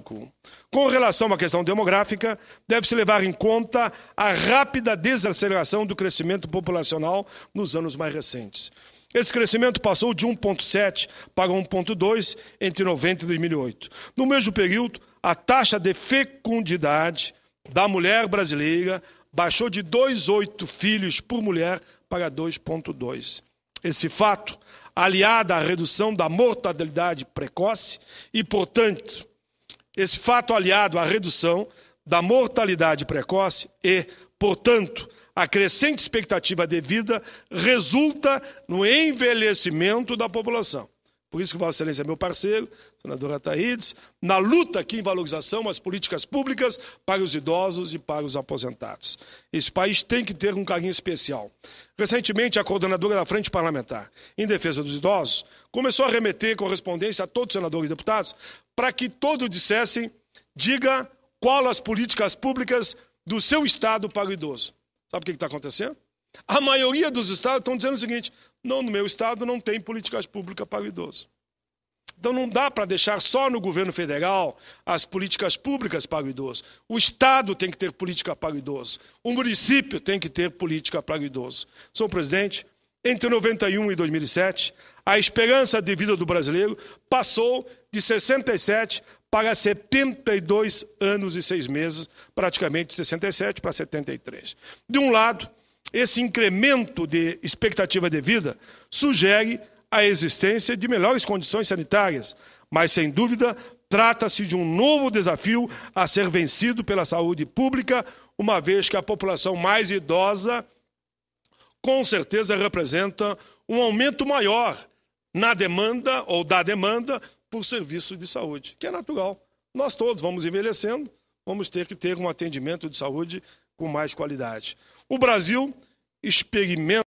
Com relação à questão demográfica, deve-se levar em conta a rápida desaceleração do crescimento populacional nos anos mais recentes. Esse crescimento passou de 1,7 para 1,2 entre 90 e 2008. No mesmo período, a taxa de fecundidade da mulher brasileira baixou de 2,8 filhos por mulher para 2,2. Esse fato, aliado à redução da mortalidade precoce e, portanto, esse fato aliado à redução da mortalidade precoce e, portanto, a crescente expectativa de vida resulta no envelhecimento da população. Por isso que Vossa Excelência é meu parceiro, senador Ataídes, na luta aqui em valorização as políticas públicas para os idosos e para os aposentados. Esse país tem que ter um carinho especial. Recentemente, a coordenadora da Frente Parlamentar em Defesa dos Idosos começou a remeter correspondência a todos os senadores e deputados para que todos dissessem: diga qual as políticas públicas do seu Estado para o idoso. Sabe o que está acontecendo? A maioria dos Estados estão dizendo o seguinte: não, no meu Estado não tem políticas públicas para o idoso. Então não dá para deixar só no governo federal as políticas públicas para o idoso. O Estado tem que ter política para o idoso. O município tem que ter política para o idoso. Senhor presidente, entre 91 e 2007, a esperança de vida do brasileiro passou de 67 para 72 anos e seis meses, praticamente 67 para 73. De um lado, esse incremento de expectativa de vida sugere a existência de melhores condições sanitárias, mas sem dúvida trata-se de um novo desafio a ser vencido pela saúde pública, uma vez que a população mais idosa com certeza representa um aumento maior na demanda ou da demanda por serviço de saúde, que é natural. Nós todos vamos envelhecendo, vamos ter que ter um atendimento de saúde com mais qualidade. O Brasil experimenta